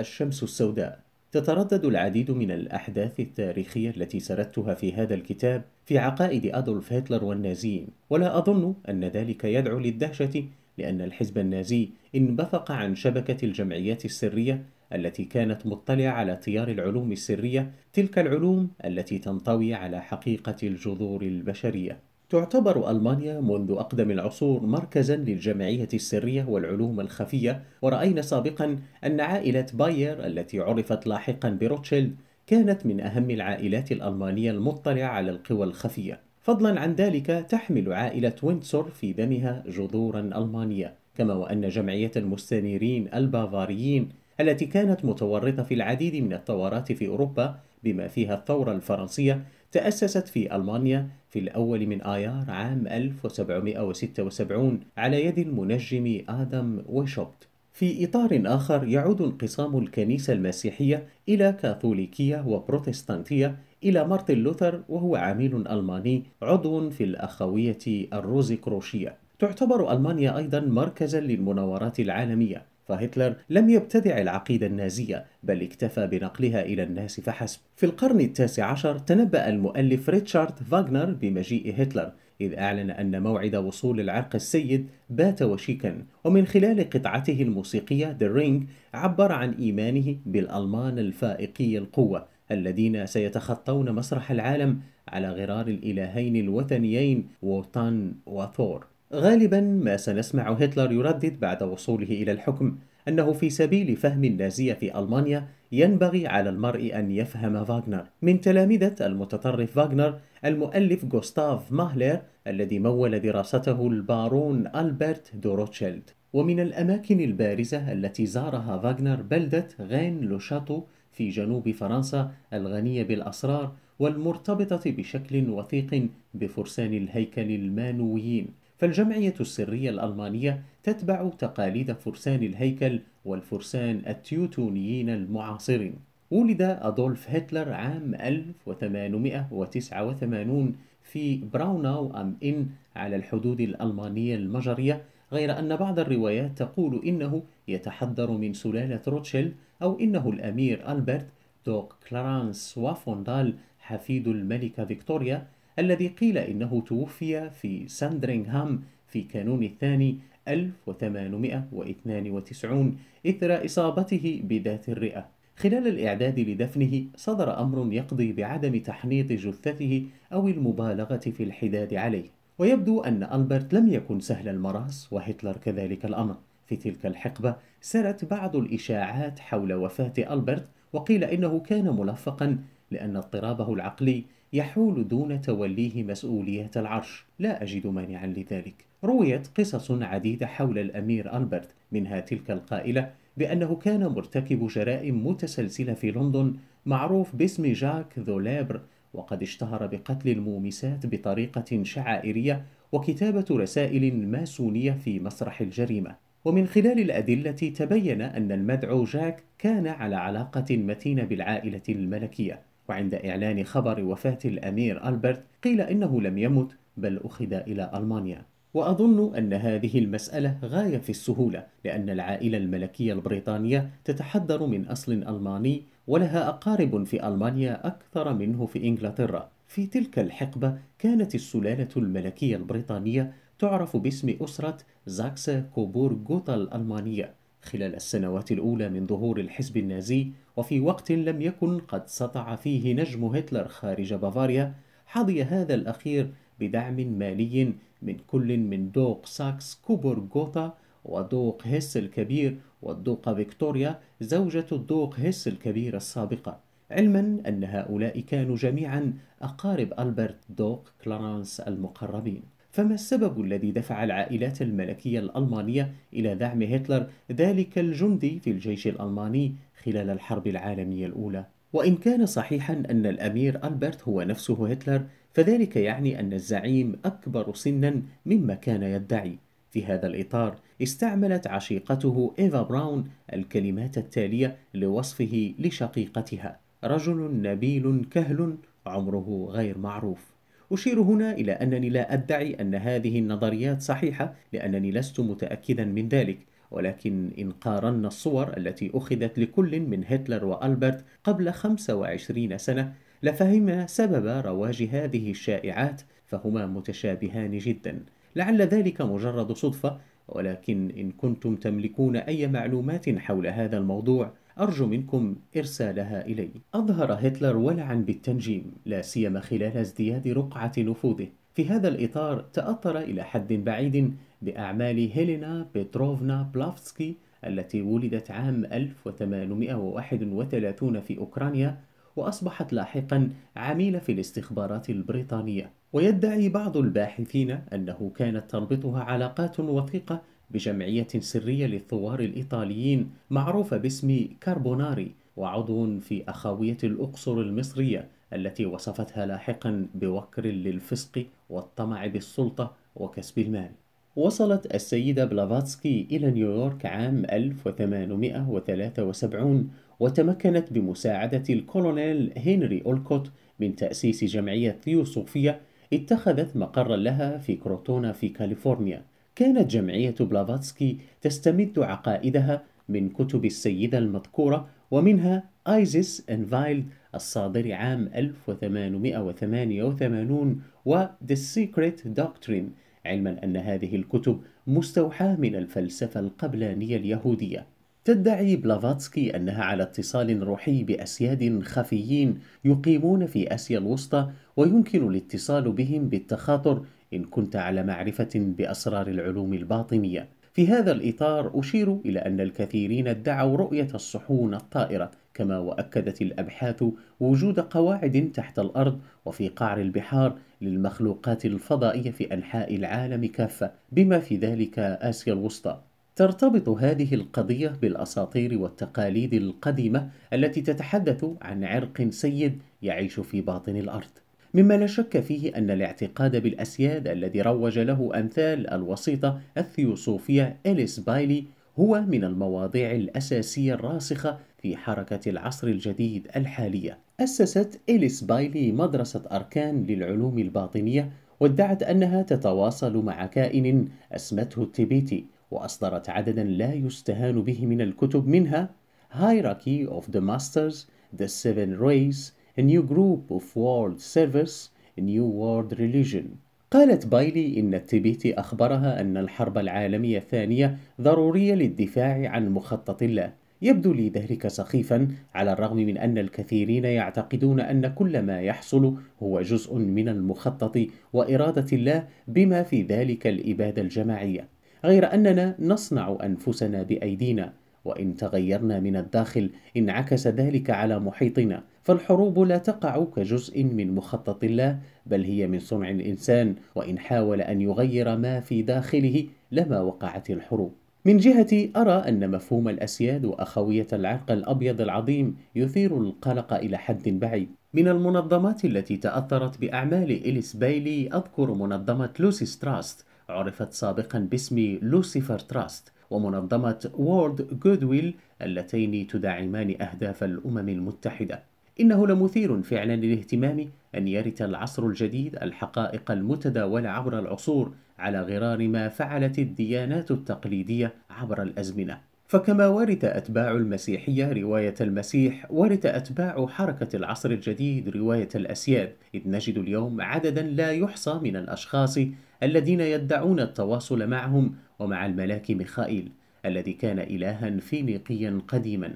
الشمس السوداء تتردد العديد من الأحداث التاريخية التي سردتها في هذا الكتاب في عقائد أدولف هتلر والنازيين ولا أظن أن ذلك يدعو للدهشة لأن الحزب النازي انبثق عن شبكة الجمعيات السرية التي كانت مطلعة على تيار العلوم السرية تلك العلوم التي تنطوي على حقيقة الجذور البشرية تعتبر ألمانيا منذ أقدم العصور مركزا للجمعية السرية والعلوم الخفية ورأينا سابقا أن عائلة باير التي عرفت لاحقا بروتشيلد كانت من أهم العائلات الألمانية المطلعة على القوى الخفية فضلا عن ذلك تحمل عائلة ويندسور في دمها جذورا ألمانية كما وأن جمعية المستنيرين البافاريين التي كانت متورطة في العديد من الثورات في أوروبا بما فيها الثورة الفرنسية تأسست في ألمانيا في الأول من آيار عام 1776 على يد المنجم آدم ويشوبت في إطار آخر يعود انقسام الكنيسة المسيحية إلى كاثوليكية وبروتستانتية إلى مارتن لوثر وهو عميل ألماني عضو في الأخوية الروزي كروشية تعتبر ألمانيا أيضا مركزا للمناورات العالمية فهتلر لم يبتدع العقيدة النازية بل اكتفى بنقلها إلى الناس فحسب في القرن التاسع عشر تنبأ المؤلف ريتشارد فاغنر بمجيء هتلر إذ أعلن أن موعد وصول العرق السيد بات وشيكا ومن خلال قطعته الموسيقية The Ring عبر عن إيمانه بالألمان الفائقي القوة الذين سيتخطون مسرح العالم على غرار الإلهين الوثنيين ووتان وثور غالبا ما سنسمع هتلر يردد بعد وصوله إلى الحكم أنه في سبيل فهم النازية في ألمانيا ينبغي على المرء أن يفهم فاغنر من تلامذة المتطرف فاغنر المؤلف غوستاف ماهلر الذي مول دراسته البارون ألبرت دوروتشيلد ومن الأماكن البارزة التي زارها فاغنر بلدة غين لوشاتو في جنوب فرنسا الغنية بالأسرار والمرتبطة بشكل وثيق بفرسان الهيكل المانويين فالجمعية السرية الألمانية تتبع تقاليد فرسان الهيكل والفرسان التيوتونيين المعاصرين ولد أدولف هتلر عام 1889 في براوناو أم إن على الحدود الألمانية المجرية غير أن بعض الروايات تقول إنه يتحدر من سلالة روتشيل أو إنه الأمير ألبرت دوك كلارانس وافوندال حفيد الملكة فيكتوريا الذي قيل إنه توفي في ساندرينغهام في كانون الثاني 1892 إثر إصابته بذات الرئة خلال الإعداد لدفنه صدر أمر يقضي بعدم تحنيط جثته أو المبالغة في الحداد عليه ويبدو أن ألبرت لم يكن سهل المراس وهتلر كذلك الأمر في تلك الحقبة سرت بعض الإشاعات حول وفاة ألبرت وقيل إنه كان ملفقا لأن اضطرابه العقلي يحول دون توليه مسؤولية العرش لا أجد مانعا لذلك رويت قصص عديدة حول الأمير ألبرت منها تلك القائلة بأنه كان مرتكب جرائم متسلسلة في لندن معروف باسم جاك ذولابر وقد اشتهر بقتل المومسات بطريقة شعائرية وكتابة رسائل ماسونية في مسرح الجريمة ومن خلال الأدلة تبين أن المدعو جاك كان على علاقة متينة بالعائلة الملكية وعند إعلان خبر وفاة الأمير ألبرت قيل إنه لم يمت بل أخذ إلى ألمانيا وأظن أن هذه المسألة غاية في السهولة لأن العائلة الملكية البريطانية تتحدر من أصل ألماني ولها أقارب في ألمانيا أكثر منه في إنجلترا في تلك الحقبة كانت السلالة الملكية البريطانية تعرف باسم أسرة زاكس كوبور جوتا الألمانية خلال السنوات الأولى من ظهور الحزب النازي وفي وقت لم يكن قد سطع فيه نجم هتلر خارج بافاريا حظي هذا الأخير بدعم مالي من كل من دوق ساكس كوبر جوتا ودوق هيس الكبير والدوقة فيكتوريا زوجة الدوق هيس الكبير السابقة علما أن هؤلاء كانوا جميعا أقارب ألبرت دوق كلارنس المقربين فما السبب الذي دفع العائلات الملكية الألمانية إلى دعم هتلر ذلك الجندي في الجيش الألماني خلال الحرب العالمية الأولى؟ وإن كان صحيحا أن الأمير ألبرت هو نفسه هتلر فذلك يعني أن الزعيم أكبر سنا مما كان يدعي في هذا الإطار استعملت عشيقته إيفا براون الكلمات التالية لوصفه لشقيقتها رجل نبيل كهل عمره غير معروف أشير هنا إلى أنني لا أدعي أن هذه النظريات صحيحة لأنني لست متأكدا من ذلك ولكن إن قارنا الصور التي أخذت لكل من هتلر وألبرت قبل 25 سنة لفهم سبب رواج هذه الشائعات فهما متشابهان جدا لعل ذلك مجرد صدفة ولكن إن كنتم تملكون أي معلومات حول هذا الموضوع أرجو منكم إرسالها إلي أظهر هتلر ولعا بالتنجيم لا سيما خلال ازدياد رقعة نفوذه في هذا الإطار تأثر إلى حد بعيد بأعمال هيلينا بيتروفنا بلافسكي التي ولدت عام 1831 في أوكرانيا وأصبحت لاحقا عميلة في الاستخبارات البريطانية ويدعي بعض الباحثين أنه كانت تربطها علاقات وثيقة بجمعية سرية للثوار الإيطاليين معروفة باسم كاربوناري وعضو في أخاوية الأقصر المصرية التي وصفتها لاحقا بوكر للفسق والطمع بالسلطة وكسب المال وصلت السيدة بلافاتسكي إلى نيويورك عام 1873 وتمكنت بمساعدة الكولونيل هنري أولكوت من تأسيس جمعية ثيوسوفية اتخذت مقرا لها في كروتونا في كاليفورنيا كانت جمعية بلافاتسكي تستمد عقائدها من كتب السيدة المذكورة ومنها آيزيس انفايلد الصادر عام 1888 و The Secret Doctrine علما أن هذه الكتب مستوحاة من الفلسفة القبلانية اليهودية تدعي بلافاتسكي أنها على اتصال روحي بأسياد خفيين يقيمون في آسيا الوسطى ويمكن الاتصال بهم بالتخاطر إن كنت على معرفة بأسرار العلوم الباطنية في هذا الإطار أشير إلى أن الكثيرين ادعوا رؤية الصحون الطائرة كما وأكدت الأبحاث وجود قواعد تحت الأرض وفي قعر البحار للمخلوقات الفضائية في أنحاء العالم كافة بما في ذلك آسيا الوسطى ترتبط هذه القضية بالأساطير والتقاليد القديمة التي تتحدث عن عرق سيد يعيش في باطن الأرض مما لا شك فيه أن الاعتقاد بالأسياد الذي روج له أمثال الوسيطة الثيوصوفية إليس بايلي هو من المواضيع الأساسية الراسخة في حركة العصر الجديد الحالية أسست إليس بايلي مدرسة أركان للعلوم الباطنية وادعت أنها تتواصل مع كائن أسمته التبيتي وأصدرت عددا لا يستهان به من الكتب منها Hierarchy of the Masters, The Seven Rays, a new group of world servers, a new world religion. قالت بايلي إن التبيتي أخبرها أن الحرب العالمية الثانية ضرورية للدفاع عن مخطط الله يبدو لي ذلك سخيفا على الرغم من أن الكثيرين يعتقدون أن كل ما يحصل هو جزء من المخطط وإرادة الله بما في ذلك الإبادة الجماعية غير أننا نصنع أنفسنا بأيدينا وإن تغيرنا من الداخل انعكس ذلك على محيطنا فالحروب لا تقع كجزء من مخطط الله بل هي من صنع الإنسان وإن حاول أن يغير ما في داخله لما وقعت الحروب من جهتي أرى أن مفهوم الأسياد وأخوية العرق الأبيض العظيم يثير القلق إلى حد بعيد من المنظمات التي تأثرت بأعمال إليس بايلي أذكر منظمة لوسي ستراست عرفت سابقا باسم لوسيفر تراست ومنظمة وورد جودويل اللتين تدعمان أهداف الأمم المتحدة إنه لمثير فعلا للاهتمام أن يرث العصر الجديد الحقائق المتداولة عبر العصور على غرار ما فعلت الديانات التقليدية عبر الأزمنة فكما ورث أتباع المسيحية رواية المسيح ورث أتباع حركة العصر الجديد رواية الأسياد إذ نجد اليوم عددا لا يحصى من الأشخاص الذين يدعون التواصل معهم ومع الملاك ميخائيل الذي كان إلها فينيقيا قديما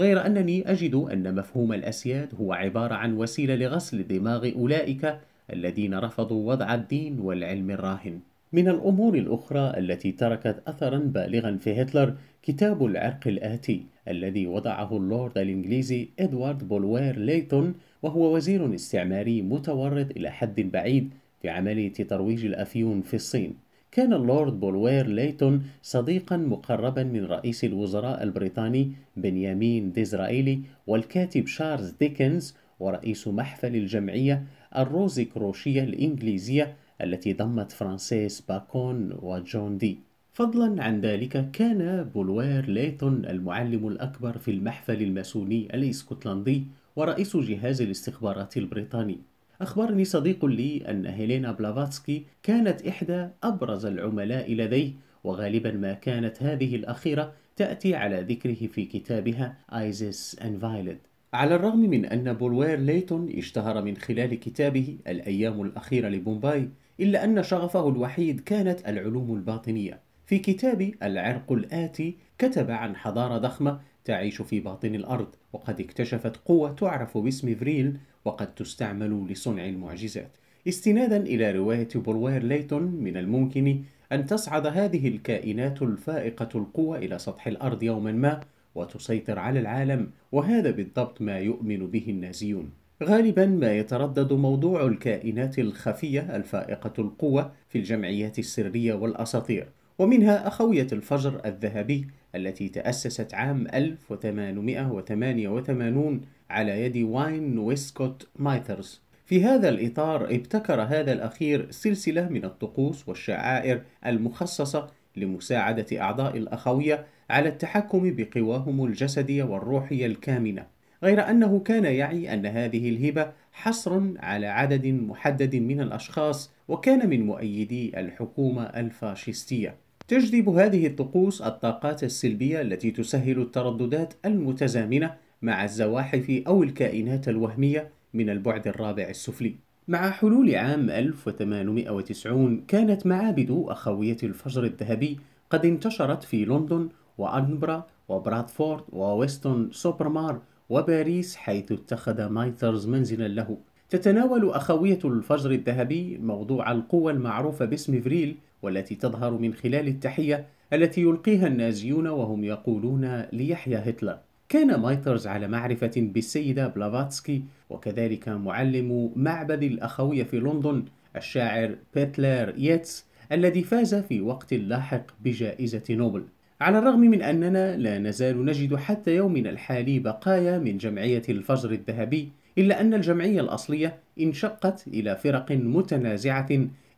غير أنني أجد أن مفهوم الأسياد هو عبارة عن وسيلة لغسل دماغ أولئك الذين رفضوا وضع الدين والعلم الراهن من الأمور الأخرى التي تركت أثرا بالغا في هتلر كتاب العرق الآتي الذي وضعه اللورد الإنجليزي إدوارد بولوير ليتون وهو وزير استعماري متورط إلى حد بعيد في عملية ترويج الأفيون في الصين كان اللورد بولوير ليتون صديقا مقربا من رئيس الوزراء البريطاني بنيامين ديزرائيلي والكاتب شارلز ديكنز ورئيس محفل الجمعية الروزي كروشية الإنجليزية التي ضمت فرانسيس باكون وجون دي فضلا عن ذلك كان بولوير ليتون المعلم الأكبر في المحفل الماسوني الإسكتلندي ورئيس جهاز الاستخبارات البريطاني أخبرني صديق لي أن هيلينا بلافاتسكي كانت إحدى أبرز العملاء لديه وغالبا ما كانت هذه الأخيرة تأتي على ذكره في كتابها آيزيس أند فايلد على الرغم من أن بولوير ليتون اشتهر من خلال كتابه الأيام الأخيرة لبومباي إلا أن شغفه الوحيد كانت العلوم الباطنية في كتاب العرق الآتي كتب عن حضارة ضخمة تعيش في باطن الأرض وقد اكتشفت قوة تعرف باسم فريل وقد تستعمل لصنع المعجزات استنادا إلى رواية بولوير ليتون من الممكن أن تصعد هذه الكائنات الفائقة القوة إلى سطح الأرض يوما ما وتسيطر على العالم وهذا بالضبط ما يؤمن به النازيون غالبا ما يتردد موضوع الكائنات الخفية الفائقة القوة في الجمعيات السرية والأساطير ومنها أخوية الفجر الذهبي التي تأسست عام 1888 على يد واين ويسكوت مايثرز في هذا الإطار ابتكر هذا الأخير سلسلة من الطقوس والشعائر المخصصة لمساعدة أعضاء الأخوية على التحكم بقواهم الجسدية والروحية الكامنة غير أنه كان يعي أن هذه الهبة حصر على عدد محدد من الأشخاص وكان من مؤيدي الحكومة الفاشستية تجذب هذه الطقوس الطاقات السلبية التي تسهل الترددات المتزامنة مع الزواحف أو الكائنات الوهمية من البعد الرابع السفلي. مع حلول عام 1890 كانت معابد أخوية الفجر الذهبي قد انتشرت في لندن وأنبرا وبرادفورد وويستون سوبرمار وباريس حيث اتخذ مايترز منزلا له تتناول أخوية الفجر الذهبي موضوع القوى المعروفة باسم فريل والتي تظهر من خلال التحية التي يلقيها النازيون وهم يقولون ليحيى هتلر كان مايترز على معرفة بالسيدة بلافاتسكي وكذلك معلم معبد الأخوية في لندن الشاعر بيتلر ييتس الذي فاز في وقت لاحق بجائزة نوبل على الرغم من أننا لا نزال نجد حتى يومنا الحالي بقايا من جمعية الفجر الذهبي إلا أن الجمعية الأصلية انشقت إلى فرق متنازعة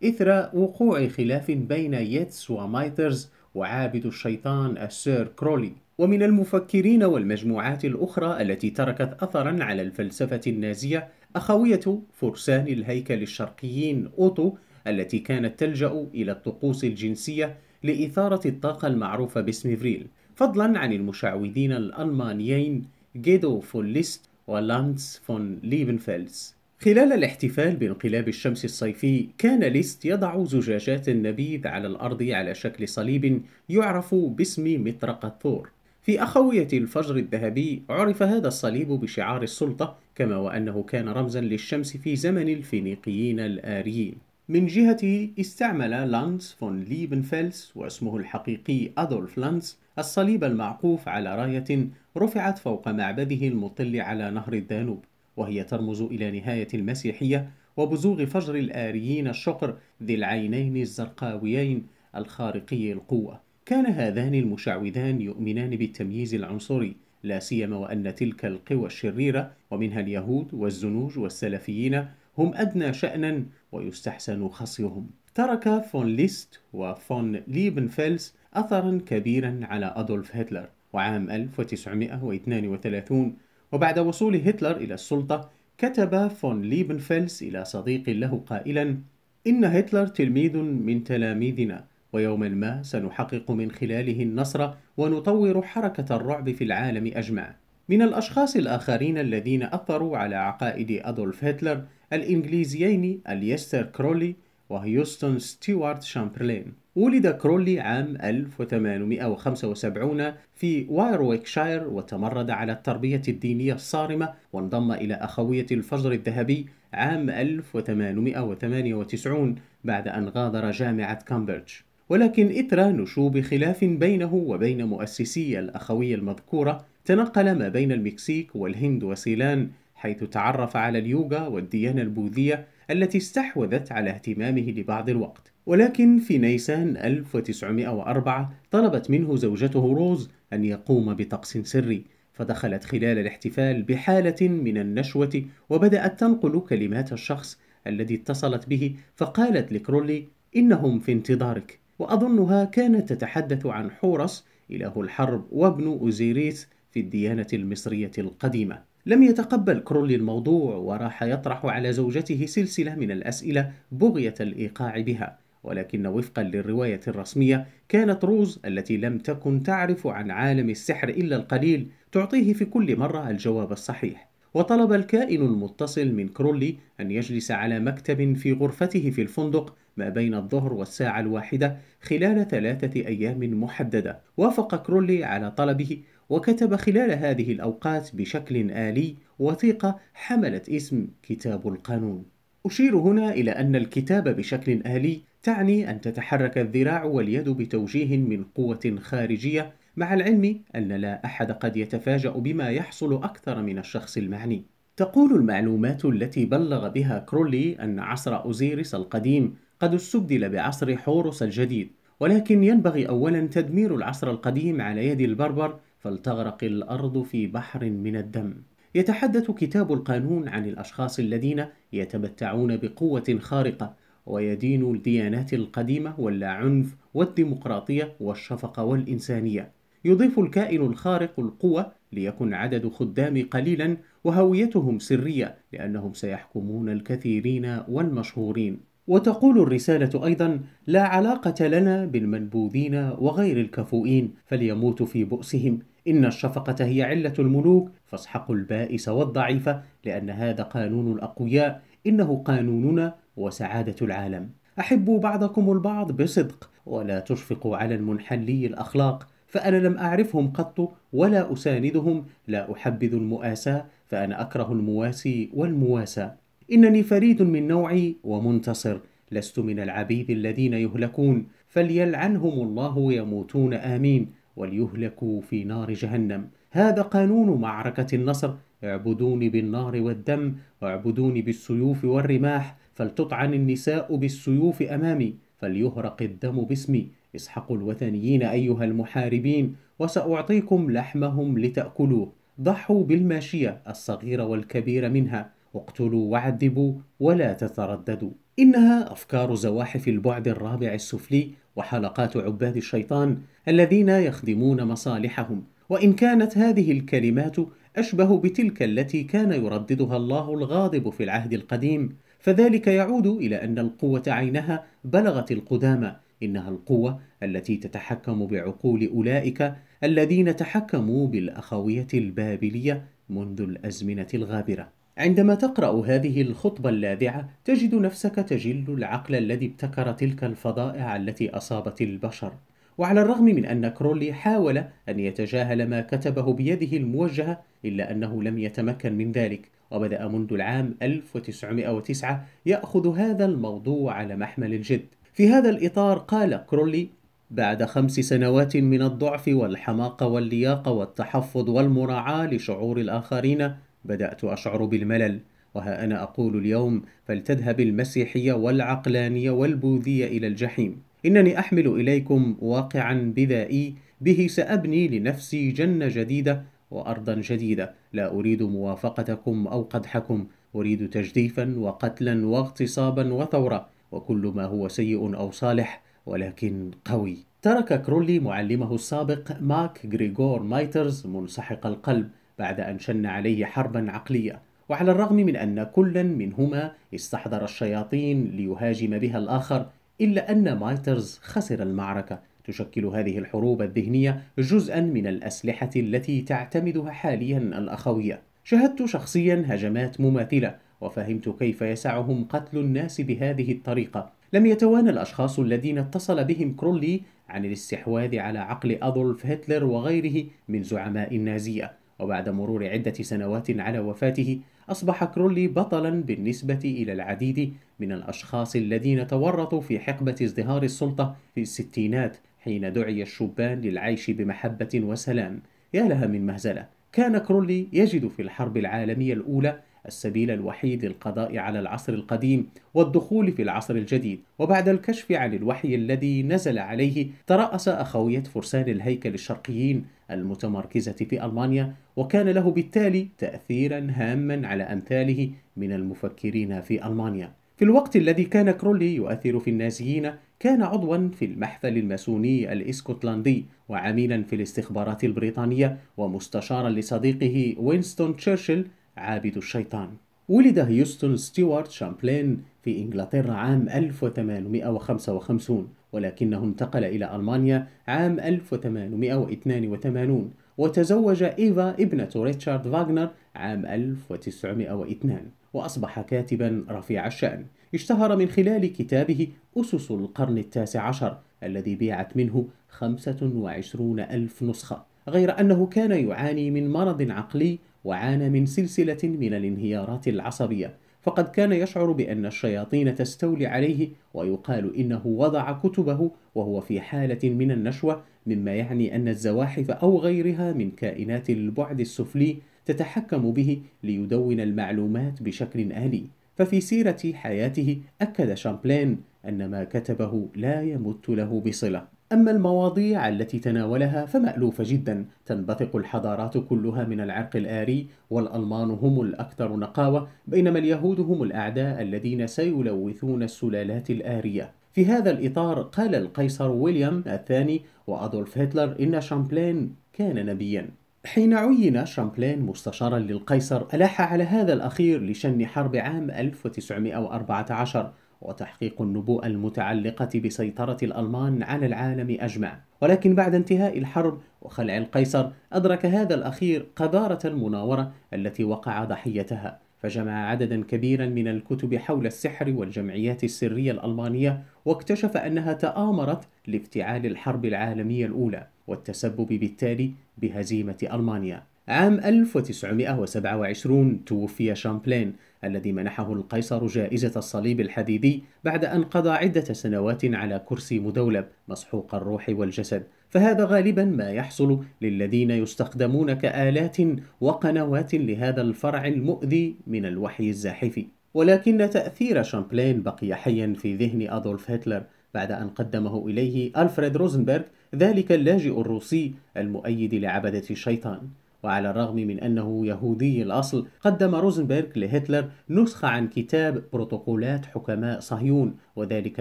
إثر وقوع خلاف بين ييتس ومايترز وعابد الشيطان السير كرولي ومن المفكرين والمجموعات الأخرى التي تركت أثرا على الفلسفة النازية أخوية فرسان الهيكل الشرقيين أوتو التي كانت تلجأ إلى الطقوس الجنسية لإثارة الطاقة المعروفة باسم فريل فضلا عن المشعوذين الألمانيين جيدو فون ليست ولانس فون ليبنفيلز خلال الاحتفال بانقلاب الشمس الصيفي كان ليست يضع زجاجات النبيذ على الأرض على شكل صليب يعرف باسم مطرقة ثور في أخوية الفجر الذهبي عرف هذا الصليب بشعار السلطة كما وأنه كان رمزا للشمس في زمن الفينيقيين الآريين من جهته استعمل لانس فون ليبنفيلس واسمه الحقيقي أدولف لانس الصليب المعقوف على راية رفعت فوق معبده المطل على نهر الدانوب وهي ترمز إلى نهاية المسيحية وبزوغ فجر الآريين الشقر ذي العينين الزرقاويين الخارقي القوة كان هذان المشعوذان يؤمنان بالتمييز العنصري لا سيما وأن تلك القوى الشريرة ومنها اليهود والزنوج والسلفيين هم أدنى شأنا ويستحسن خصيهم ترك فون ليست وفون ليبنفيلس أثرا كبيرا على أدولف هتلر وعام 1932 وبعد وصول هتلر إلى السلطة كتب فون ليبنفيلس إلى صديق له قائلا إن هتلر تلميذ من تلاميذنا ويوما ما سنحقق من خلاله النصر ونطور حركة الرعب في العالم أجمع من الأشخاص الآخرين الذين أثروا على عقائد أدولف هتلر الإنجليزيين اليستر كرولي وهيوستن ستيوارت شامبرلين ولد كرولي عام 1875 في وايرويكشاير وتمرد على التربية الدينية الصارمة وانضم إلى أخوية الفجر الذهبي عام 1898 بعد أن غادر جامعة كامبريدج ولكن إثر نشوب خلاف بينه وبين مؤسسي الأخوية المذكورة تنقل ما بين المكسيك والهند وسيلان حيث تعرف على اليوغا والديانة البوذية التي استحوذت على اهتمامه لبعض الوقت ولكن في نيسان 1904 طلبت منه زوجته روز أن يقوم بطقس سري فدخلت خلال الاحتفال بحالة من النشوة وبدأت تنقل كلمات الشخص الذي اتصلت به فقالت لكرولي إنهم في انتظارك وأظنها كانت تتحدث عن حورس إله الحرب وابن أوزيريس في الديانة المصرية القديمة لم يتقبل كرولي الموضوع وراح يطرح على زوجته سلسلة من الأسئلة بغية الإيقاع بها ولكن وفقا للرواية الرسمية كانت روز التي لم تكن تعرف عن عالم السحر إلا القليل تعطيه في كل مرة الجواب الصحيح وطلب الكائن المتصل من كرولي أن يجلس على مكتب في غرفته في الفندق ما بين الظهر والساعة الواحدة خلال ثلاثة أيام محددة وافق كرولي على طلبه وكتب خلال هذه الأوقات بشكل آلي وثيقة حملت اسم كتاب القانون أشير هنا إلى أن الكتاب بشكل آلي تعني أن تتحرك الذراع واليد بتوجيه من قوة خارجية مع العلم أن لا أحد قد يتفاجأ بما يحصل أكثر من الشخص المعني تقول المعلومات التي بلغ بها كرولي أن عصر أوزيرس القديم قد استبدل بعصر حورس الجديد ولكن ينبغي أولا تدمير العصر القديم على يد البربر فلتغرق الأرض في بحر من الدم يتحدث كتاب القانون عن الأشخاص الذين يتمتعون بقوة خارقة ويدين الديانات القديمة واللاعنف والديمقراطية والشفقة والإنسانية يضيف الكائن الخارق القوة ليكن عدد خدام قليلا وهويتهم سرية لأنهم سيحكمون الكثيرين والمشهورين وتقول الرسالة أيضا لا علاقة لنا بالمنبوذين وغير الكفؤين فليموتوا في بؤسهم إن الشفقة هي علة الملوك فاسحقوا البائس والضعيف لأن هذا قانون الأقوياء إنه قانوننا وسعادة العالم أحبوا بعضكم البعض بصدق ولا تشفقوا على المنحلي الأخلاق فأنا لم أعرفهم قط ولا أساندهم لا أحبذ المؤاساة فأنا أكره المواسي والمواساة إنني فريد من نوعي ومنتصر لست من العبيد الذين يهلكون فليلعنهم الله يموتون آمين وليهلكوا في نار جهنم هذا قانون معركة النصر اعبدوني بالنار والدم واعبدوني بالسيوف والرماح فلتطعن النساء بالسيوف أمامي فليهرق الدم باسمي اسحقوا الوثنيين أيها المحاربين وسأعطيكم لحمهم لتأكلوه ضحوا بالماشية الصغيرة والكبيرة منها اقتلوا وعذبوا ولا تترددوا إنها أفكار زواحف البعد الرابع السفلي وحلقات عباد الشيطان الذين يخدمون مصالحهم وإن كانت هذه الكلمات أشبه بتلك التي كان يرددها الله الغاضب في العهد القديم فذلك يعود إلى أن القوة عينها بلغت القدامى إنها القوة التي تتحكم بعقول أولئك الذين تحكموا بالأخوية البابلية منذ الأزمنة الغابرة عندما تقرأ هذه الخطبة اللاذعة تجد نفسك تجل العقل الذي ابتكر تلك الفضائع التي أصابت البشر وعلى الرغم من أن كرولي حاول أن يتجاهل ما كتبه بيده الموجهة إلا أنه لم يتمكن من ذلك وبدأ منذ العام 1909 يأخذ هذا الموضوع على محمل الجد في هذا الإطار قال كرولي بعد خمس سنوات من الضعف والحماقة واللياقة والتحفظ والمراعاة لشعور الآخرين بدأت أشعر بالملل وها أنا أقول اليوم فلتذهب المسيحية والعقلانية والبوذية إلى الجحيم إنني أحمل إليكم واقعا بذائي به سأبني لنفسي جنة جديدة وأرضا جديدة لا أريد موافقتكم أو قدحكم أريد تجديفا وقتلا واغتصابا وثورة وكل ما هو سيء أو صالح ولكن قوي ترك كرولي معلمه السابق ماك غريغور مايترز منسحق القلب بعد أن شن عليه حربا عقلية وعلى الرغم من أن كلا منهما استحضر الشياطين ليهاجم بها الآخر إلا أن مايترز خسر المعركة تشكل هذه الحروب الذهنية جزءا من الأسلحة التي تعتمدها حاليا الأخوية شاهدت شخصيا هجمات مماثلة وفهمت كيف يسعهم قتل الناس بهذه الطريقة لم يتوانى الأشخاص الذين اتصل بهم كرولي عن الاستحواذ على عقل أدولف هتلر وغيره من زعماء النازية وبعد مرور عدة سنوات على وفاته أصبح كرولي بطلا بالنسبة إلى العديد من الأشخاص الذين تورطوا في حقبة ازدهار السلطة في الستينات حين دعي الشبان للعيش بمحبة وسلام يا لها من مهزلة كان كرولي يجد في الحرب العالمية الأولى السبيل الوحيد للقضاء على العصر القديم والدخول في العصر الجديد وبعد الكشف عن الوحي الذي نزل عليه ترأس أخوية فرسان الهيكل الشرقيين المتمركزة في ألمانيا وكان له بالتالي تأثيرا هاما على أمثاله من المفكرين في ألمانيا في الوقت الذي كان كرولي يؤثر في النازيين كان عضوا في المحفل الماسوني الاسكتلندي وعميلا في الاستخبارات البريطانيه ومستشارا لصديقه وينستون تشرشل عابد الشيطان ولد هيوستن ستيوارت شامبلين في إنجلترا عام 1855 ولكنه انتقل إلى ألمانيا عام 1882 وتزوج إيفا ابنة ريتشارد فاغنر عام 1902 وأصبح كاتبا رفيع الشأن اشتهر من خلال كتابه أسس القرن التاسع عشر الذي بيعت منه 25 ألف نسخة غير أنه كان يعاني من مرض عقلي وعانى من سلسلة من الانهيارات العصبية فقد كان يشعر بأن الشياطين تستولي عليه ويقال إنه وضع كتبه وهو في حالة من النشوة مما يعني أن الزواحف أو غيرها من كائنات البعد السفلي تتحكم به ليدون المعلومات بشكل آلي ففي سيرة حياته أكد شامبلين أن ما كتبه لا يمت له بصلة أما المواضيع التي تناولها فمألوفة جدا تنبثق الحضارات كلها من العرق الآري والألمان هم الأكثر نقاوة بينما اليهود هم الأعداء الذين سيلوثون السلالات الآرية في هذا الإطار قال القيصر ويليام الثاني وأدولف هتلر إن شامبلين كان نبيا حين عين شامبلين مستشارا للقيصر ألح على هذا الأخير لشن حرب عام 1914 وتحقيق النبوءة المتعلقة بسيطرة الألمان على العالم أجمع ولكن بعد انتهاء الحرب وخلع القيصر أدرك هذا الأخير قذارة المناورة التي وقع ضحيتها فجمع عددا كبيرا من الكتب حول السحر والجمعيات السرية الألمانية واكتشف أنها تآمرت لافتعال الحرب العالمية الأولى والتسبب بالتالي بهزيمة ألمانيا عام 1927 توفي شامبلين الذي منحه القيصر جائزة الصليب الحديدي بعد أن قضى عدة سنوات على كرسي مدولب مسحوق الروح والجسد فهذا غالبا ما يحصل للذين يستخدمون كآلات وقنوات لهذا الفرع المؤذي من الوحي الزاحف ولكن تأثير شامبلين بقي حيا في ذهن أدولف هتلر بعد أن قدمه إليه ألفريد روزنبرغ ذلك اللاجئ الروسي المؤيد لعبدة الشيطان وعلى الرغم من أنه يهودي الأصل قدم روزنبرغ لهتلر نسخة عن كتاب بروتوكولات حكماء صهيون وذلك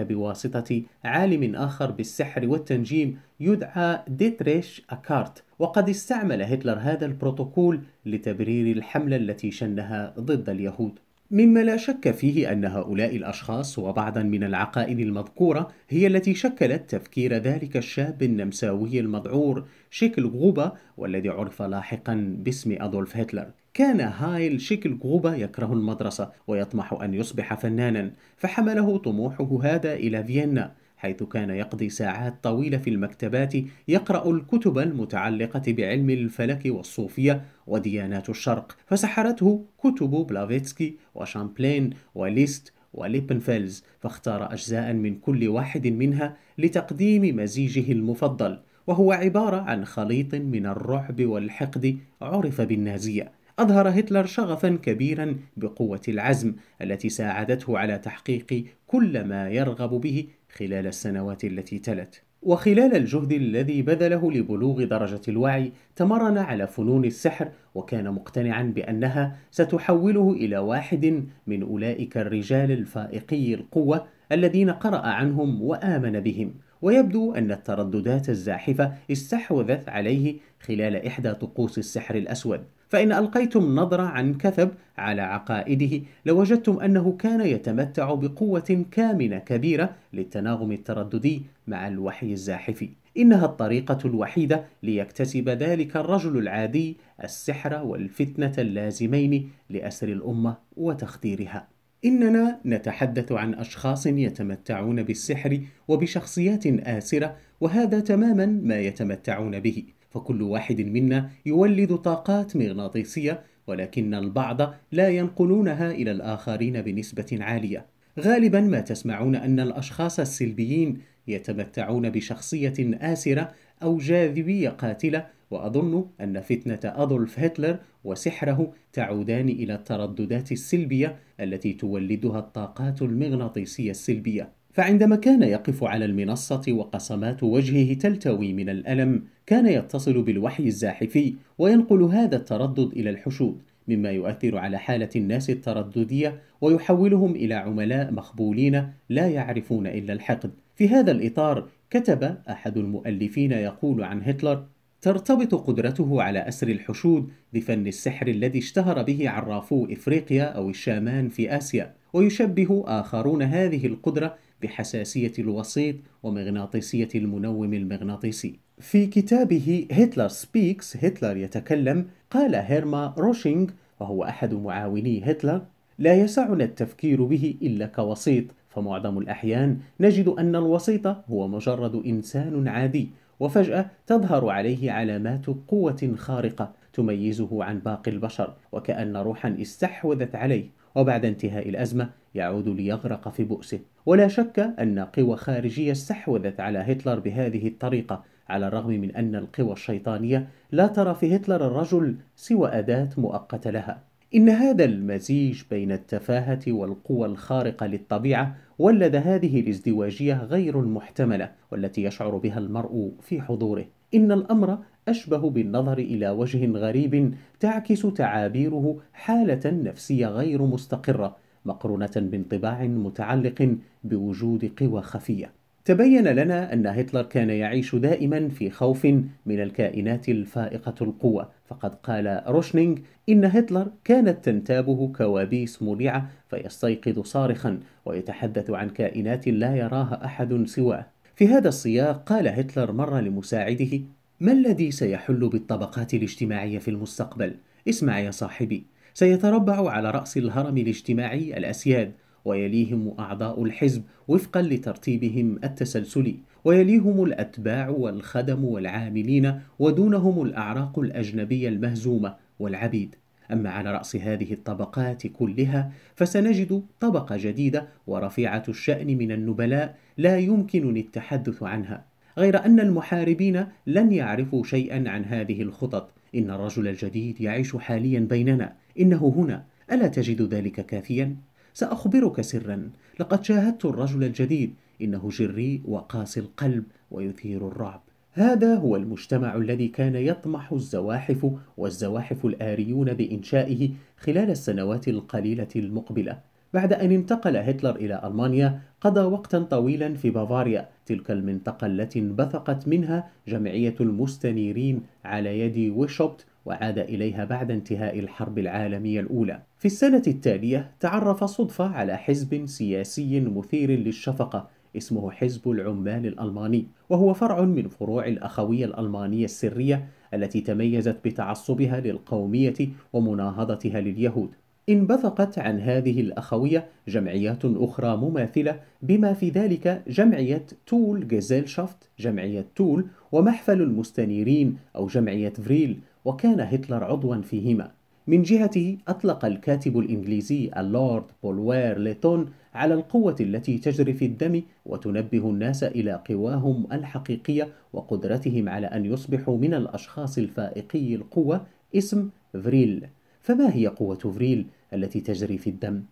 بواسطة عالم آخر بالسحر والتنجيم يدعى ديتريش أكارت وقد استعمل هتلر هذا البروتوكول لتبرير الحملة التي شنها ضد اليهود مما لا شك فيه أن هؤلاء الأشخاص وبعضا من العقائد المذكورة هي التي شكلت تفكير ذلك الشاب النمساوي المذعور شيكل غوبا والذي عرف لاحقا باسم أدولف هتلر كان هايل شيكل غوبا يكره المدرسة ويطمح أن يصبح فنانا فحمله طموحه هذا إلى فيينا حيث كان يقضي ساعات طويلة في المكتبات يقرأ الكتب المتعلقة بعلم الفلك والصوفية وديانات الشرق، فسحرته كتب بلافيتسكي وشامبلين وليست وليبنفيلز، فاختار أجزاء من كل واحد منها لتقديم مزيجه المفضل، وهو عبارة عن خليط من الرعب والحقد عرف بالنازية. أظهر هتلر شغفا كبيرا بقوة العزم التي ساعدته على تحقيق كل ما يرغب به خلال السنوات التي تلت وخلال الجهد الذي بذله لبلوغ درجة الوعي تمرن على فنون السحر وكان مقتنعا بأنها ستحوله إلى واحد من أولئك الرجال الفائقي القوة الذين قرأ عنهم وآمن بهم ويبدو أن الترددات الزاحفة استحوذت عليه خلال إحدى طقوس السحر الأسود فإن ألقيتم نظرة عن كثب على عقائده لوجدتم أنه كان يتمتع بقوة كامنة كبيرة للتناغم الترددي مع الوحي الزاحفي. إنها الطريقة الوحيدة ليكتسب ذلك الرجل العادي السحر والفتنة اللازمين لأسر الأمة وتخديرها إننا نتحدث عن أشخاص يتمتعون بالسحر وبشخصيات آسرة وهذا تماما ما يتمتعون به فكل واحد منا يولد طاقات مغناطيسية ولكن البعض لا ينقلونها إلى الآخرين بنسبة عالية غالبا ما تسمعون أن الأشخاص السلبيين يتمتعون بشخصية آسرة أو جاذبية قاتلة وأظن أن فتنة أدولف هتلر وسحره تعودان إلى الترددات السلبية التي تولدها الطاقات المغناطيسية السلبية فعندما كان يقف على المنصة وقصمات وجهه تلتوي من الألم كان يتصل بالوحي الزاحفي وينقل هذا التردد إلى الحشود مما يؤثر على حالة الناس الترددية ويحولهم إلى عملاء مخبولين لا يعرفون إلا الحقد في هذا الإطار كتب أحد المؤلفين يقول عن هتلر ترتبط قدرته على أسر الحشود بفن السحر الذي اشتهر به عرافو إفريقيا أو الشامان في آسيا ويشبه آخرون هذه القدرة بحساسية الوسيط ومغناطيسية المنوم المغناطيسي. في كتابه هتلر سبيكس هتلر يتكلم قال هيرما روشينغ وهو أحد معاوني هتلر لا يسعنا التفكير به إلا كوسيط فمعظم الأحيان نجد أن الوسيط هو مجرد إنسان عادي وفجأة تظهر عليه علامات قوة خارقة تميزه عن باقي البشر وكأن روحا استحوذت عليه وبعد انتهاء الأزمة يعود ليغرق في بؤسه ولا شك أن قوى خارجية استحوذت على هتلر بهذه الطريقة على الرغم من أن القوى الشيطانية لا ترى في هتلر الرجل سوى أداة مؤقتة لها إن هذا المزيج بين التفاهة والقوى الخارقة للطبيعة ولد هذه الازدواجية غير المحتملة والتي يشعر بها المرء في حضوره إن الأمر أشبه بالنظر إلى وجه غريب تعكس تعابيره حالة نفسية غير مستقرة مقرونة بانطباع متعلق بوجود قوى خفية. تبين لنا أن هتلر كان يعيش دائما في خوف من الكائنات الفائقة القوة، فقد قال روشنينغ إن هتلر كانت تنتابه كوابيس مولعة فيستيقظ صارخا ويتحدث عن كائنات لا يراها أحد سواه. في هذا السياق قال هتلر مرة لمساعده: ما الذي سيحل بالطبقات الاجتماعية في المستقبل؟ اسمع يا صاحبي، سيتربع على رأس الهرم الاجتماعي الأسياد ويليهم أعضاء الحزب وفقا لترتيبهم التسلسلي ويليهم الأتباع والخدم والعاملين ودونهم الأعراق الأجنبية المهزومة والعبيد أما على رأس هذه الطبقات كلها فسنجد طبقة جديدة ورفيعة الشأن من النبلاء لا يمكن التحدث عنها غير أن المحاربين لن يعرفوا شيئا عن هذه الخطط إن الرجل الجديد يعيش حاليا بيننا إنه هنا ألا تجد ذلك كافيا؟ سأخبرك سرا لقد شاهدت الرجل الجديد إنه جريء وقاسي القلب ويثير الرعب هذا هو المجتمع الذي كان يطمح الزواحف والزواحف الآريون بإنشائه خلال السنوات القليلة المقبلة بعد أن انتقل هتلر إلى ألمانيا قضى وقتا طويلا في بافاريا تلك المنطقة التي انبثقت منها جمعية المستنيرين على يد ويشوبت وعاد إليها بعد انتهاء الحرب العالمية الأولى. في السنة التالية تعرف صدفة على حزب سياسي مثير للشفقة اسمه حزب العمال الألماني، وهو فرع من فروع الأخوية الألمانية السرية التي تميزت بتعصبها للقومية ومناهضتها لليهود، انبثقت عن هذه الأخوية جمعيات أخرى مماثلة بما في ذلك جمعية تول جيزيلشافت جمعية تول ومحفل المستنيرين أو جمعية فريل وكان هتلر عضوا فيهما من جهته أطلق الكاتب الإنجليزي اللورد بولوير ليتون على القوة التي تجري في الدم وتنبه الناس إلى قواهم الحقيقية وقدرتهم على أن يصبحوا من الأشخاص الفائقي القوة اسم فريل فما هي قوة فريل التي تجري في الدم؟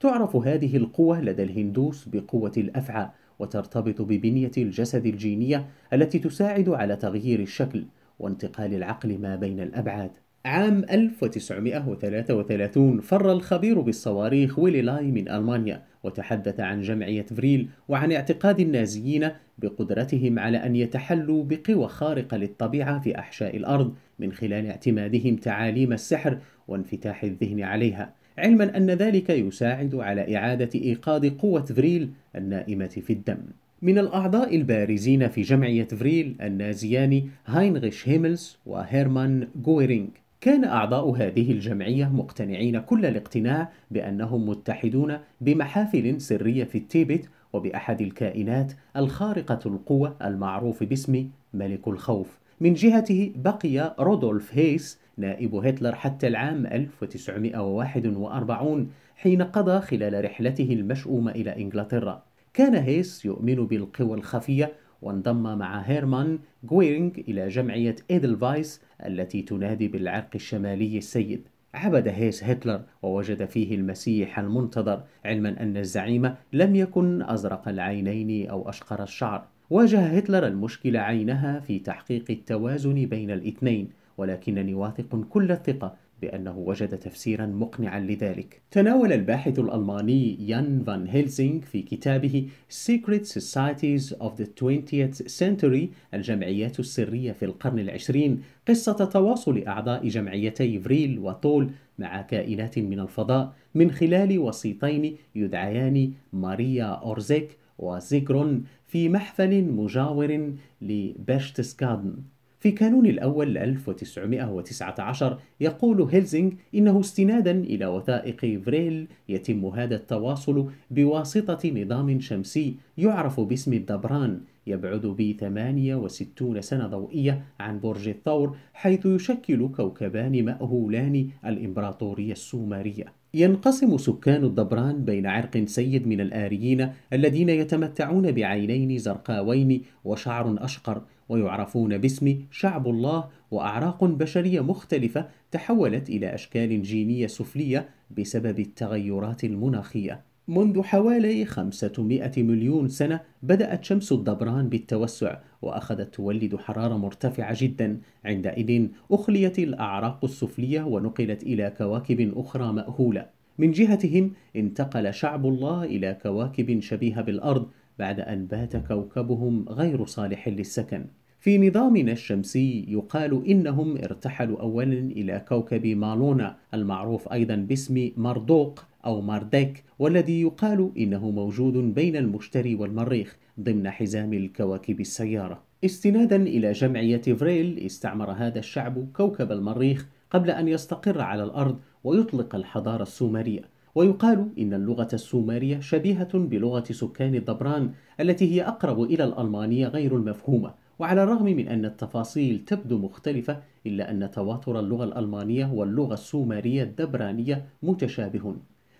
تعرف هذه القوة لدى الهندوس بقوة الأفعى وترتبط ببنية الجسد الجينية التي تساعد على تغيير الشكل وانتقال العقل ما بين الأبعاد عام 1933 فر الخبير بالصواريخ ويلي لاي من ألمانيا وتحدث عن جمعية فريل وعن اعتقاد النازيين بقدرتهم على أن يتحلوا بقوى خارقة للطبيعة في أحشاء الأرض من خلال اعتمادهم تعاليم السحر وانفتاح الذهن عليها علما أن ذلك يساعد على إعادة إيقاظ قوة فريل النائمة في الدم من الأعضاء البارزين في جمعية فريل النازيان هاينغش هيملز وهيرمان جويرينغ كان أعضاء هذه الجمعية مقتنعين كل الاقتناع بأنهم متحدون بمحافل سرية في التيبت وبأحد الكائنات الخارقة القوة المعروف باسم ملك الخوف من جهته بقي رودولف هيس نائب هتلر حتى العام 1941 حين قضى خلال رحلته المشؤومة إلى إنجلترا كان هيس يؤمن بالقوى الخفية وانضم مع هيرمان غويرينغ إلى جمعية إيدلفايس التي تنادي بالعرق الشمالي السيد عبد هيس هتلر ووجد فيه المسيح المنتظر علما أن الزعيم لم يكن أزرق العينين أو أشقر الشعر واجه هتلر المشكلة عينها في تحقيق التوازن بين الاثنين ولكنني واثق كل الثقة بأنه وجد تفسيرا مقنعا لذلك تناول الباحث الألماني يان فان هيلسينغ في كتابه Secret Societies of the 20th Century الجمعيات السرية في القرن العشرين قصة تواصل أعضاء جمعيتي فريل وطول مع كائنات من الفضاء من خلال وسيطين يدعيان ماريا أورزيك وزيكرون في محفل مجاور لبشتسكادن في كانون الأول 1919 يقول هيلزينغ إنه استنادا إلى وثائق فريل يتم هذا التواصل بواسطة نظام شمسي يعرف باسم الدبران يبعد ب 68 سنة ضوئية عن برج الثور حيث يشكل كوكبان مأهولان الإمبراطورية السومرية ينقسم سكان الدبران بين عرق سيد من الآريين الذين يتمتعون بعينين زرقاوين وشعر أشقر ويعرفون باسم شعب الله وأعراق بشرية مختلفة تحولت إلى أشكال جينية سفلية بسبب التغيرات المناخية منذ حوالي 500 مليون سنة بدأت شمس الدبران بالتوسع وأخذت تولد حرارة مرتفعة جدا عندئذ أخليت الأعراق السفلية ونقلت إلى كواكب أخرى مأهولة من جهتهم انتقل شعب الله إلى كواكب شبيهة بالأرض بعد أن بات كوكبهم غير صالح للسكن في نظامنا الشمسي يقال إنهم ارتحلوا أولا إلى كوكب مالونا المعروف أيضا باسم مردوق أو مارديك والذي يقال إنه موجود بين المشتري والمريخ ضمن حزام الكواكب السيارة استنادا إلى جمعية فريل استعمر هذا الشعب كوكب المريخ قبل أن يستقر على الأرض ويطلق الحضارة السومرية ويقال إن اللغة السومرية شبيهة بلغة سكان الضبران التي هي أقرب إلى الألمانية غير المفهومة وعلى الرغم من أن التفاصيل تبدو مختلفة إلا أن تواتر اللغة الألمانية واللغة السومرية الدبرانية متشابه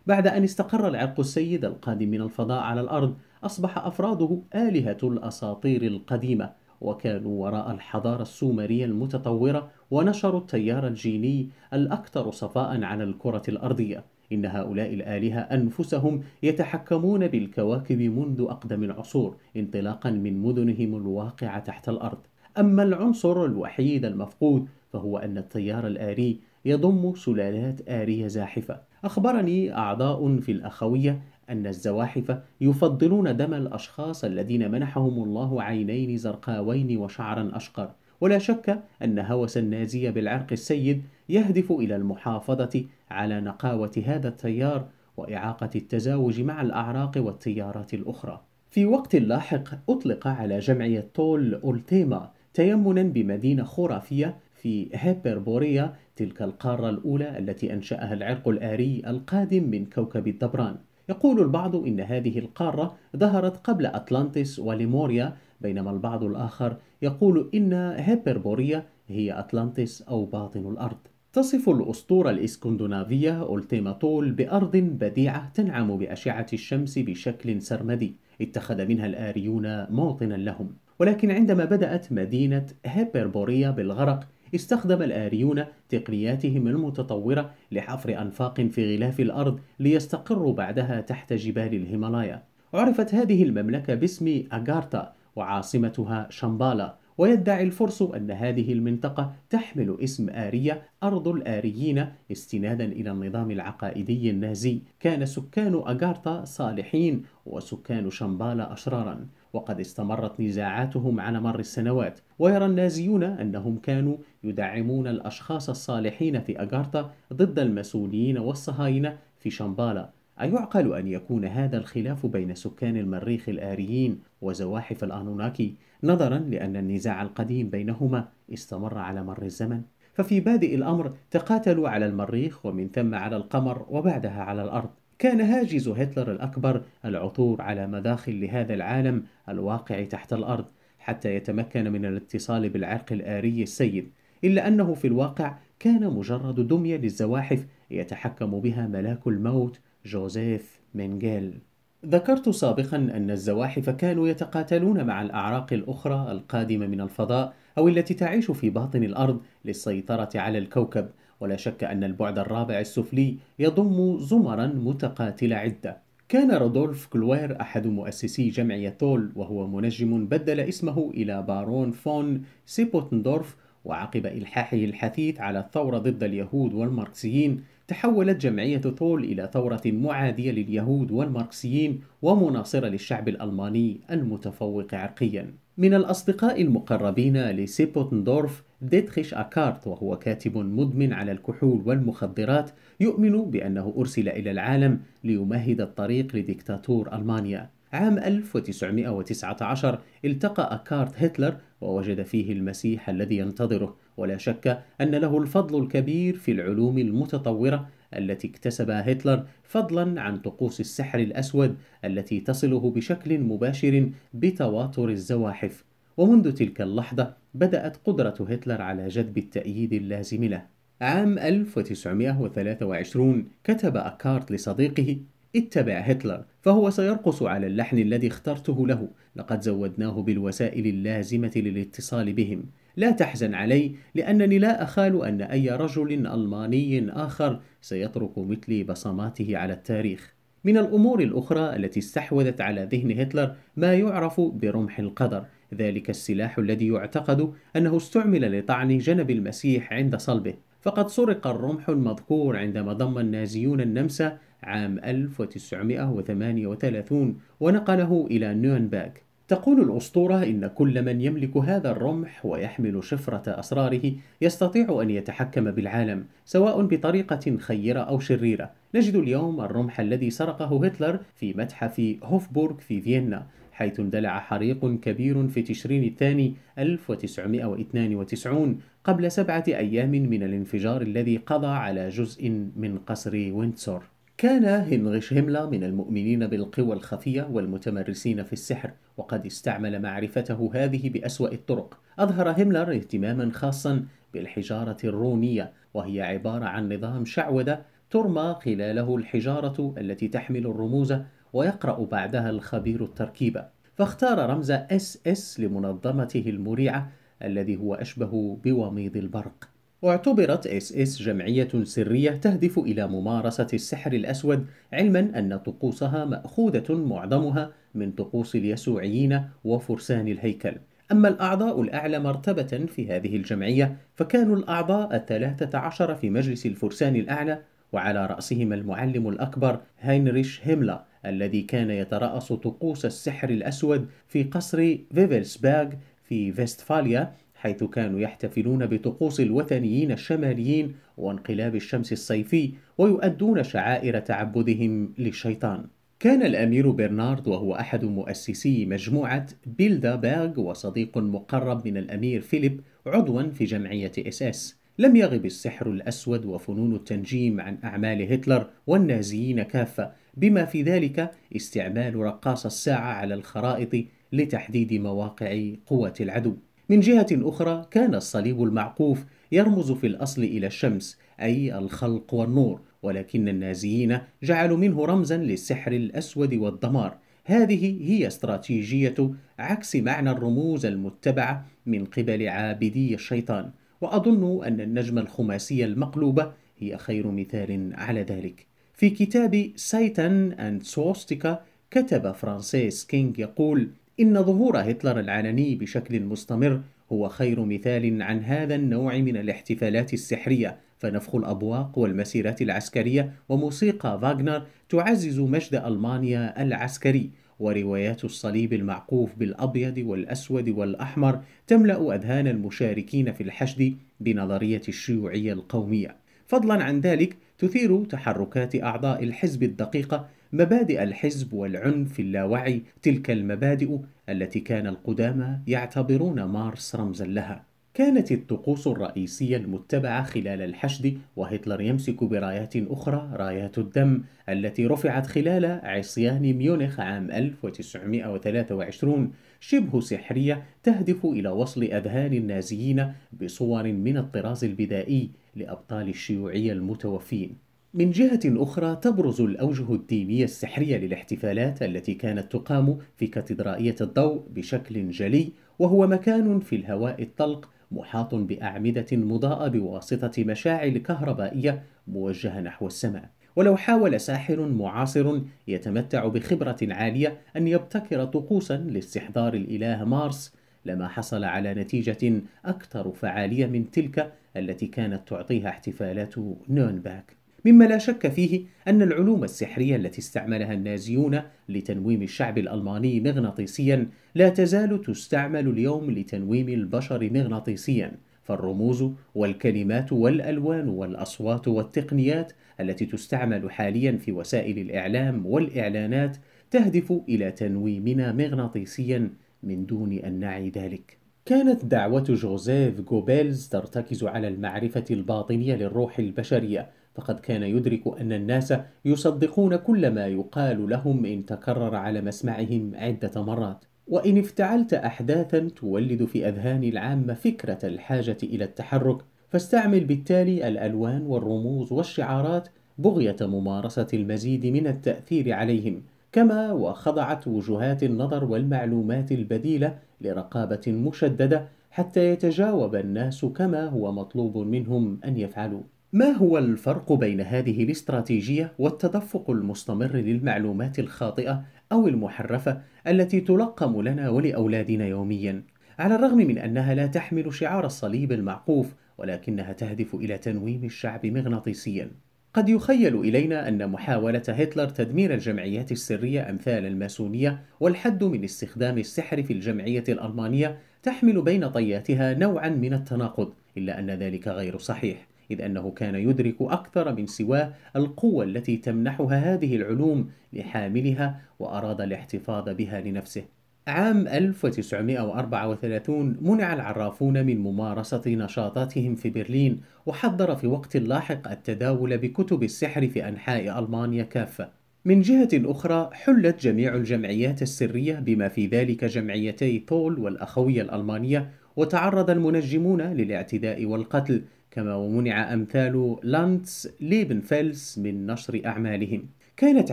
بعد أن استقر العرق السيد القادم من الفضاء على الأرض أصبح أفراده آلهة الأساطير القديمة وكانوا وراء الحضارة السومرية المتطورة ونشروا التيار الجيني الأكثر صفاء على الكرة الأرضية إن هؤلاء الآلهة أنفسهم يتحكمون بالكواكب منذ أقدم العصور انطلاقا من مدنهم الواقعة تحت الأرض أما العنصر الوحيد المفقود فهو أن التيار الآري يضم سلالات آرية زاحفة أخبرني أعضاء في الأخوية أن الزواحف يفضلون دم الأشخاص الذين منحهم الله عينين زرقاوين وشعرا أشقر ولا شك أن هوس النازية بالعرق السيد يهدف إلى المحافظة على نقاوة هذا التيار وإعاقة التزاوج مع الأعراق والتيارات الأخرى. في وقت لاحق أطلق على جمعية تول أولتيما تيمنا بمدينة خرافية في هيبربوريا تلك القارة الأولى التي أنشأها العرق الآري القادم من كوكب الدبران. يقول البعض إن هذه القارة ظهرت قبل اطلانتس وليموريا بينما البعض الآخر يقول إن هيبربوريا هي اطلانتس أو باطن الأرض تصف الأسطورة الإسكندنافية أولتيما تول بأرض بديعة تنعم بأشعة الشمس بشكل سرمدي اتخذ منها الآريون موطنا لهم ولكن عندما بدأت مدينة هيبربوريا بالغرق استخدم الآريون تقنياتهم المتطورة لحفر أنفاق في غلاف الأرض ليستقروا بعدها تحت جبال الهيمالايا عرفت هذه المملكة باسم أغارتا وعاصمتها شامبالا ويدعي الفرس أن هذه المنطقة تحمل اسم آرية أرض الآريين استنادا إلى النظام العقائدي النازي كان سكان أغارتا صالحين وسكان شمبالا أشرارا وقد استمرت نزاعاتهم على مر السنوات ويرى النازيون أنهم كانوا يدعمون الأشخاص الصالحين في أغارتا ضد المسؤولين والصهاينة في شمبالا أيعقل أن يكون هذا الخلاف بين سكان المريخ الآريين وزواحف الأنوناكي نظرا لأن النزاع القديم بينهما استمر على مر الزمن؟ ففي بادئ الأمر تقاتلوا على المريخ ومن ثم على القمر وبعدها على الأرض كان هاجس هتلر الأكبر العثور على مداخل لهذا العالم الواقع تحت الأرض حتى يتمكن من الاتصال بالعرق الآري السيد إلا أنه في الواقع كان مجرد دمية للزواحف يتحكم بها ملاك الموت جوزيف منجيل ذكرت سابقا أن الزواحف كانوا يتقاتلون مع الأعراق الأخرى القادمة من الفضاء أو التي تعيش في باطن الأرض للسيطرة على الكوكب ولا شك أن البعد الرابع السفلي يضم زمرا متقاتلة عدة كان رودولف كلوير أحد مؤسسي جمعية تول وهو منجم بدل اسمه إلى بارون فون سيبوتندورف وعقب إلحاحه الحثيث على الثورة ضد اليهود والماركسيين تحولت جمعية ثول إلى ثورة معادية لليهود والماركسيين ومناصرة للشعب الألماني المتفوق عرقيا من الأصدقاء المقربين لسيبوتندورف ديتريش أكارت وهو كاتب مدمن على الكحول والمخدرات يؤمن بأنه أرسل إلى العالم ليمهد الطريق لديكتاتور ألمانيا عام 1919 التقى أكارت هتلر ووجد فيه المسيح الذي ينتظره ولا شك أن له الفضل الكبير في العلوم المتطورة التي اكتسبها هتلر فضلا عن طقوس السحر الأسود التي تصله بشكل مباشر بتواتر الزواحف ومنذ تلك اللحظة بدأت قدرة هتلر على جذب التأييد اللازم له عام 1923 كتب أكارت لصديقه اتبع هتلر فهو سيرقص على اللحن الذي اخترته له لقد زودناه بالوسائل اللازمة للاتصال بهم لا تحزن علي لأنني لا أخال أن أي رجل ألماني آخر سيترك مثلي بصماته على التاريخ من الأمور الأخرى التي استحوذت على ذهن هتلر ما يعرف برمح القدر ذلك السلاح الذي يعتقد أنه استعمل لطعن جنب المسيح عند صلبه فقد سرق الرمح المذكور عندما ضم النازيون النمسا عام 1938 ونقله إلى نيرنبرغ تقول الأسطورة إن كل من يملك هذا الرمح ويحمل شفرة أسراره يستطيع أن يتحكم بالعالم سواء بطريقة خيرة أو شريرة نجد اليوم الرمح الذي سرقه هتلر في متحف هوفبورغ في فيينا حيث اندلع حريق كبير في تشرين الثاني 1992 قبل سبعة أيام من الانفجار الذي قضى على جزء من قصر وينتسور كان هنريش هيملا من المؤمنين بالقوى الخفية والمتمرسين في السحر وقد استعمل معرفته هذه بأسوأ الطرق أظهر هملر اهتماما خاصا بالحجارة الرونية وهي عبارة عن نظام شعوذة ترمى خلاله الحجارة التي تحمل الرموز ويقرأ بعدها الخبير التركيبة فاختار رمز اس اس لمنظمته المريعة الذي هو أشبه بوميض البرق واعتبرت اس اس جمعية سرية تهدف إلى ممارسة السحر الأسود علما أن طقوسها مأخوذة معظمها من طقوس اليسوعيين وفرسان الهيكل أما الأعضاء الأعلى مرتبة في هذه الجمعية فكانوا الأعضاء الثلاثة عشر في مجلس الفرسان الأعلى وعلى رأسهم المعلم الأكبر هينريش هيملا الذي كان يترأس طقوس السحر الأسود في قصر فيفلسباغ في فيستفاليا حيث كانوا يحتفلون بطقوس الوثنيين الشماليين وانقلاب الشمس الصيفي ويؤدون شعائر تعبدهم للشيطان كان الأمير برنارد وهو أحد مؤسسي مجموعة بيلدابرغ وصديق مقرب من الأمير فيليب عضوا في جمعية اس اس لم يغب السحر الأسود وفنون التنجيم عن أعمال هتلر والنازيين كافة بما في ذلك استعمال رقاص الساعة على الخرائط لتحديد مواقع قوة العدو من جهة أخرى كان الصليب المعقوف يرمز في الأصل إلى الشمس أي الخلق والنور ولكن النازيين جعلوا منه رمزا للسحر الأسود والدمار هذه هي استراتيجية عكس معنى الرموز المتبعة من قبل عابدي الشيطان وأظن أن النجمة الخماسية المقلوبة هي خير مثال على ذلك في كتاب سايتان أند سوستيكا كتب فرانسيس كينغ يقول إن ظهور هتلر العلني بشكل مستمر هو خير مثال عن هذا النوع من الاحتفالات السحرية فنفخ الأبواق والمسيرات العسكرية وموسيقى فاغنر تعزز مجد ألمانيا العسكري وروايات الصليب المعقوف بالأبيض والأسود والأحمر تملأ أذهان المشاركين في الحشد بنظرية الشيوعية القومية فضلا عن ذلك تثير تحركات أعضاء الحزب الدقيقة مبادئ الحزب والعنف اللاوعي تلك المبادئ التي كان القدامى يعتبرون مارس رمزا لها كانت الطقوس الرئيسية المتبعة خلال الحشد وهتلر يمسك برايات أخرى رايات الدم التي رفعت خلال عصيان ميونخ عام 1923 شبه سحرية تهدف إلى وصل أذهان النازيين بصور من الطراز البدائي لأبطال الشيوعية المتوفين من جهة أخرى تبرز الأوجه الدينية السحرية للاحتفالات التي كانت تقام في كاتدرائية الضوء بشكل جلي وهو مكان في الهواء الطلق محاط بأعمدة مضاءة بواسطة مشاعل كهربائية موجهة نحو السماء ولو حاول ساحر معاصر يتمتع بخبرة عالية أن يبتكر طقوسا لاستحضار الإله مارس لما حصل على نتيجة أكثر فعالية من تلك التي كانت تعطيها احتفالات نونباك مما لا شك فيه أن العلوم السحرية التي استعملها النازيون لتنويم الشعب الألماني مغناطيسيا لا تزال تستعمل اليوم لتنويم البشر مغناطيسيا فالرموز والكلمات والألوان والأصوات والتقنيات التي تستعمل حاليا في وسائل الإعلام والإعلانات تهدف إلى تنويمنا مغناطيسيا من دون أن نعي ذلك كانت دعوة جوزيف غوبيلز ترتكز على المعرفة الباطنية للروح البشرية فقد كان يدرك أن الناس يصدقون كل ما يقال لهم إن تكرر على مسمعهم عدة مرات وإن افتعلت أحداثا تولد في أذهان العامة فكرة الحاجة إلى التحرك فاستعمل بالتالي الألوان والرموز والشعارات بغية ممارسة المزيد من التأثير عليهم كما وخضعت وجهات النظر والمعلومات البديلة لرقابة مشددة حتى يتجاوب الناس كما هو مطلوب منهم أن يفعلوا ما هو الفرق بين هذه الاستراتيجية والتدفق المستمر للمعلومات الخاطئة أو المحرفة التي تلقم لنا ولأولادنا يوميا؟ على الرغم من أنها لا تحمل شعار الصليب المعقوف ولكنها تهدف إلى تنويم الشعب مغناطيسيا قد يخيل إلينا أن محاولة هتلر تدمير الجمعيات السرية أمثال الماسونية والحد من استخدام السحر في الجمعية الألمانية تحمل بين طياتها نوعا من التناقض إلا أن ذلك غير صحيح إذ أنه كان يدرك أكثر من سواه القوة التي تمنحها هذه العلوم لحاملها وأراد الاحتفاظ بها لنفسه عام 1934 منع العرافون من ممارسة نشاطاتهم في برلين وحضر في وقت لاحق التداول بكتب السحر في أنحاء ألمانيا كافة من جهة أخرى حلت جميع الجمعيات السرية بما في ذلك جمعيتي تول والأخوية الألمانية وتعرض المنجمون للاعتداء والقتل كما ومنع أمثال لانتس ليبنفيلس من نشر أعمالهم كانت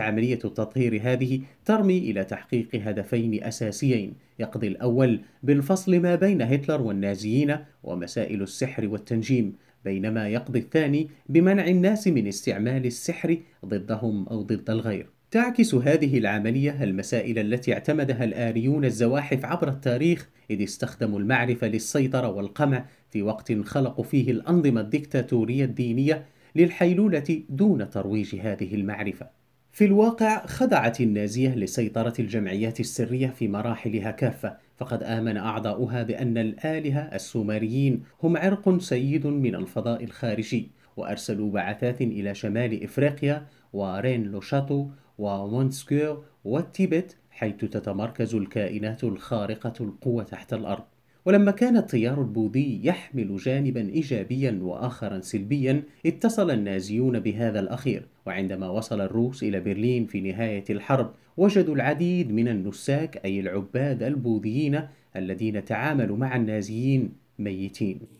عملية التطهير هذه ترمي إلى تحقيق هدفين أساسيين يقضي الأول بالفصل ما بين هتلر والنازيين ومسائل السحر والتنجيم بينما يقضي الثاني بمنع الناس من استعمال السحر ضدهم أو ضد الغير تعكس هذه العملية المسائل التي اعتمدها الآريون الزواحف عبر التاريخ إذ استخدموا المعرفة للسيطرة والقمع في وقت خلقوا فيه الأنظمة الدكتاتورية الدينية للحيلولة دون ترويج هذه المعرفة. في الواقع خضعت النازية لسيطرة الجمعيات السرية في مراحلها كافة، فقد آمن أعضاؤها بأن الآلهة السومريين هم عرق سيد من الفضاء الخارجي، وأرسلوا بعثات إلى شمال إفريقيا ورين لوشاتو ومونسكيو والتيبت حيث تتمركز الكائنات الخارقة القوة تحت الأرض. ولما كان التيار البوذي يحمل جانبا إيجابيا وآخرا سلبيا اتصل النازيون بهذا الأخير وعندما وصل الروس إلى برلين في نهاية الحرب وجدوا العديد من النساك أي العباد البوذيين الذين تعاملوا مع النازيين ميتين